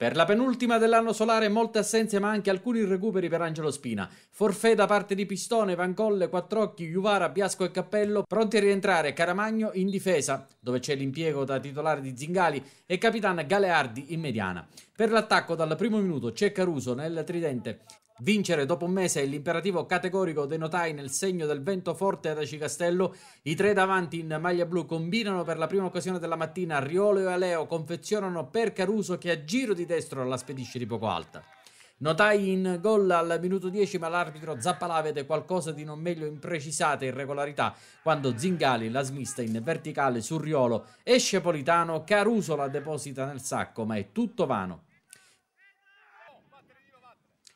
Per la penultima dell'anno solare molte assenze ma anche alcuni recuperi per Angelo Spina. Forfè da parte di Pistone, Van Colle, Quattrocchi, Juvara, Biasco e Cappello, pronti a rientrare Caramagno in difesa, dove c'è l'impiego da titolare di Zingali e capitano Galeardi in mediana. Per l'attacco dal primo minuto c'è Caruso nel tridente Vincere dopo un mese è l'imperativo categorico dei notai nel segno del vento forte ad Aci Castello. I tre davanti in maglia blu combinano per la prima occasione della mattina. Riolo e Aleo confezionano per Caruso che a giro di destro la spedisce di poco alta. Notai in gol al minuto 10, ma l'arbitro Zappala vede qualcosa di non meglio imprecisata irregolarità quando Zingali la smista in verticale sul riolo. Esce Politano, Caruso la deposita nel sacco, ma è tutto vano.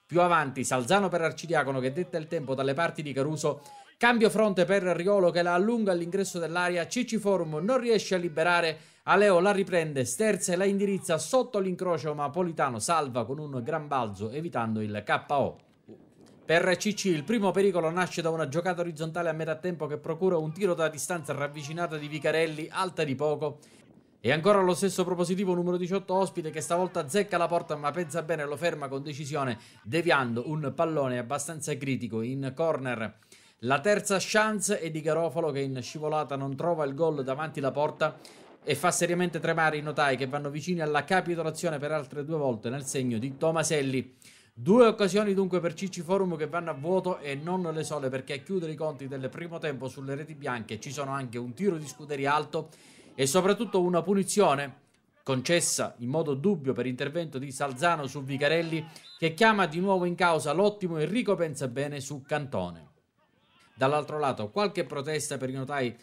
Più avanti Salzano per Arcidiacono che detta il tempo dalle parti di Caruso. Cambio fronte per Riolo che la allunga all'ingresso dell'area. Cici Forum non riesce a liberare. Aleo la riprende, sterza e la indirizza sotto l'incrocio, ma Politano salva con un gran balzo evitando il KO. Per CC il primo pericolo nasce da una giocata orizzontale a metà tempo che procura un tiro da distanza ravvicinata di Vicarelli, alta di poco. E ancora lo stesso propositivo numero 18 ospite che stavolta zecca la porta ma pensa bene lo ferma con decisione deviando un pallone abbastanza critico in corner. La terza chance è di Garofalo che in scivolata non trova il gol davanti la porta e fa seriamente tremare i notai che vanno vicini alla capitolazione per altre due volte nel segno di Tomaselli. Due occasioni dunque per Cicci Forum che vanno a vuoto e non le sole perché a chiudere i conti del primo tempo sulle reti bianche ci sono anche un tiro di scuderi alto e soprattutto una punizione concessa in modo dubbio per intervento di Salzano su Vicarelli che chiama di nuovo in causa l'ottimo Enrico Pensabene su Cantone. Dall'altro lato qualche protesta per i notai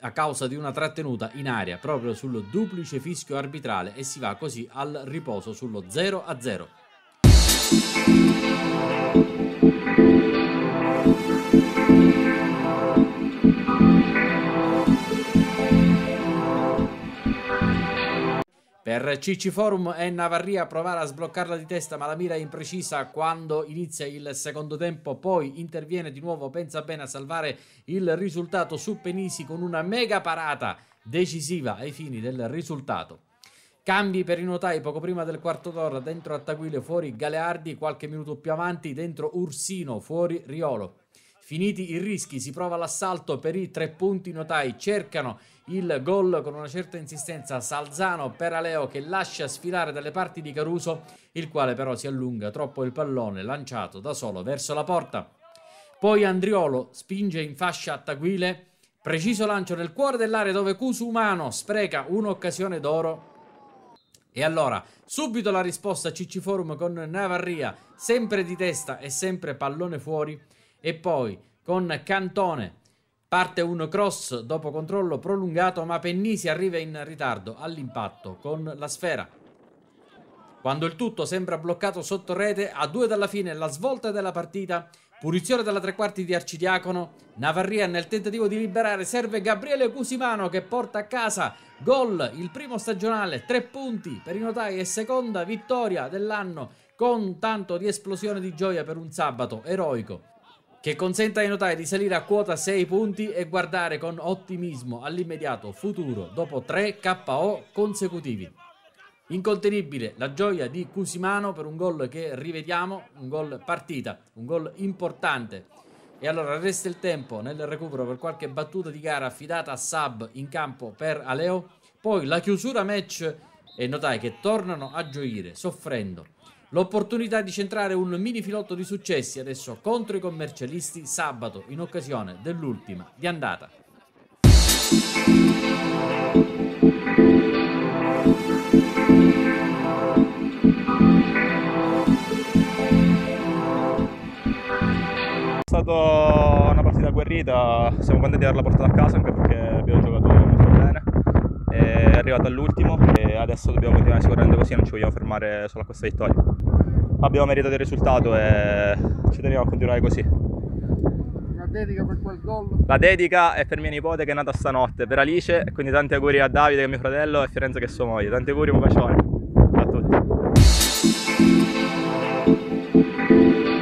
a causa di una trattenuta in aria proprio sul duplice fischio arbitrale e si va così al riposo sullo 0 a 0. Per Cici Forum è Navarria provare a sbloccarla di testa, ma la mira è imprecisa quando inizia il secondo tempo. Poi interviene di nuovo, pensa bene a salvare il risultato su Penisi con una mega parata decisiva ai fini del risultato. Cambi per i notai poco prima del quarto d'ora, dentro Attaguile, fuori Galeardi, qualche minuto più avanti, dentro Ursino, fuori Riolo. Finiti i rischi, si prova l'assalto per i tre punti notai, cercano il gol con una certa insistenza Salzano per Aleo che lascia sfilare dalle parti di Caruso, il quale però si allunga troppo il pallone lanciato da solo verso la porta. Poi Andriolo spinge in fascia a Taguile, preciso lancio nel cuore dell'area dove Cusumano spreca un'occasione d'oro e allora, subito la risposta a Cicciforum con Navarria, sempre di testa e sempre pallone fuori e poi con Cantone. Parte un cross dopo controllo prolungato, ma Pennisi arriva in ritardo all'impatto con la sfera. Quando il tutto sembra bloccato sotto rete, a due dalla fine la svolta della partita, punizione dalla tre quarti di Arcidiacono, Navarria nel tentativo di liberare serve Gabriele Cusimano che porta a casa gol, il primo stagionale, tre punti per i notai e seconda vittoria dell'anno con tanto di esplosione di gioia per un sabato eroico che consenta ai notai di salire a quota 6 punti e guardare con ottimismo all'immediato futuro dopo 3 KO consecutivi. Incontenibile la gioia di Cusimano per un gol che rivediamo, un gol partita, un gol importante. E allora resta il tempo nel recupero per qualche battuta di gara affidata a Sab in campo per Aleo, poi la chiusura match e notai che tornano a gioire, soffrendo. L'opportunità di centrare un mini filotto di successi adesso contro i commercialisti sabato in occasione dell'ultima di andata. È stata una partita agguerrita, siamo contenti di averla portata a casa anche perché abbiamo giocato molto bene è arrivato all'ultimo e adesso dobbiamo continuare sicuramente così, non ci vogliamo fermare solo a questa vittoria abbiamo meritato il risultato e ci teniamo a continuare così. La dedica per quel gol? La dedica è per mia nipote che è nata stanotte, per Alice, quindi tanti auguri a Davide che è mio fratello e Firenze che è sua moglie. Tanti auguri, un bacione Ciao a tutti.